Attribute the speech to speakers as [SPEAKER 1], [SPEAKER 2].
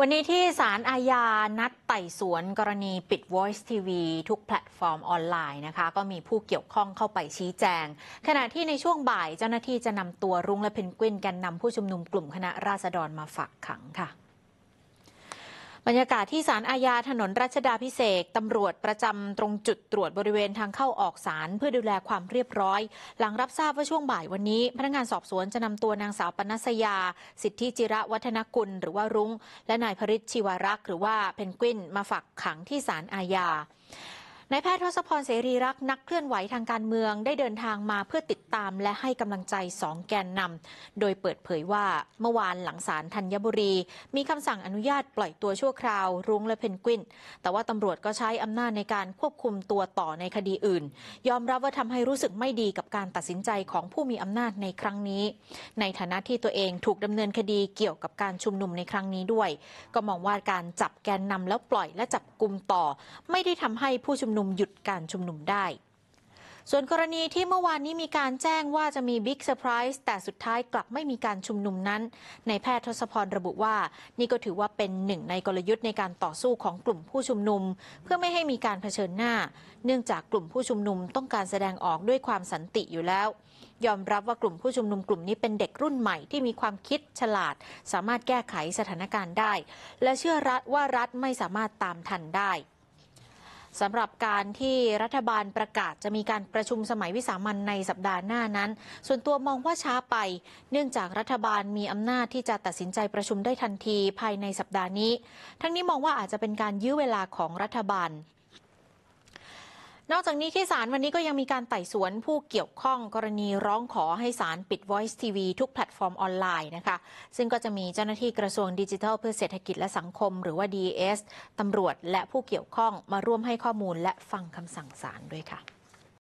[SPEAKER 1] วันนี้ที่ศาลอาญานัดไต่สวนกรณีปิด Voice TV ทุกแพลตฟอร์มออนไลน์นะคะ ก็มีผู้เกี่ยวข้องเข้าไปชี้แจง ขณะที่ในช่วงบ่ายเจ้าหน้าที่จะนำตัวรุ้งและเพนกวินกันนำผู้ชุมนุมกลุ่มคณะราษฎรมาฝากขังค่ะบรรยากาศที่ศาลอาญาถนนรัชดาพิเศษตำรวจประจำตรงจุดตรวจบริเวณทางเข้าออกศาลเพื่อดูแลความเรียบร้อย หลังรับทราบว่าช่วงบ่ายวันนี้ พนักงานสอบสวนจะนำตัวนางสาวปนัสยา สิทธิจิระวัฒนกุล หรือว่ารุง้งและนายพริชชีวรักษ์ หรือว่าเพนกวินมาฝักขังที่ศาลอาญานายแพทย์ทศพรเสรีรักนักเคลื่อนไหวทางการเมืองได้เดินทางมาเพื่อติดตาม และให้กำลังใจสองแกนนำ โดยเปิดเผยว่า เมื่อวานหลังศาลธัญบุรี มีคำสั่งอนุญาตปล่อยตัวชั่วคราว รุ้งและเพนกวิน แต่ว่าตำรวจก็ใช้อำนาจในการควบคุมตัวต่อในคดีอื่น ยอมรับว่าทำให้รู้สึกไม่ดีกับการตัดสินใจของผู้มีอำนาจในครั้งนี้ ในฐานะที่ตัวเองถูกดำเนินคดีเกี่ยวกับการชุมนุมในครั้งนี้ด้วย ก็มองว่าการจับแกนนำแล้วปล่อยและจับกลุ่มต่อ ไม่ได้ทำให้ผู้ชุมนุมหยุดการชุมนุมได้ ส่วนกรณีที่เมื่อวานนี้มีการแจ้งว่าจะมีบิ๊กเซอร์ไพรส์แต่สุดท้ายกลับไม่มีการชุมนุมนั้น ในแพทย์ทศพรระบุว่า นี่ก็ถือว่าเป็นหนึ่งในกลยุทธ์ในการต่อสู้ของกลุ่มผู้ชุมนุม เพื่อไม่ให้มีการเผชิญหน้า เนื่องจากกลุ่มผู้ชุมนุมต้องการแสดงออกด้วยความสันติอยู่แล้ว ยอมรับว่ากลุ่มผู้ชุมนุมกลุ่มนี้เป็นเด็กรุ่นใหม่ที่มีความคิดฉลาด สามารถแก้ไขสถานการณ์ได้ และเชื่อรัฐว่ารัฐไม่สามารถตามทันได้สำหรับการที่รัฐบาลประกาศจะมีการประชุมสมัยวิสามันในสัปดาห์หน้านั้น ส่วนตัวมองว่าช้าไป เนื่องจากรัฐบาลมีอำนาจที่จะตัดสินใจประชุมได้ทันทีภายในสัปดาห์นี้ ทั้งนี้มองว่าอาจจะเป็นการยื้อเวลาของรัฐบาลนอกจากนี้ที่ศาลวันนี้ก็ยังมีการไต่สวนผู้เกี่ยวข้อง กรณีร้องขอให้ศาลปิด Voice TV ทุกแพลตฟอร์มออนไลน์นะคะ ซึ่งก็จะมีเจ้าหน้าที่กระทรวงดิจิทัลเพื่อเศรษฐกิจและสังคมหรือว่า DES ตำรวจและผู้เกี่ยวข้องมาร่วมให้ข้อมูลและฟังคำสั่งศาลด้วยค่ะ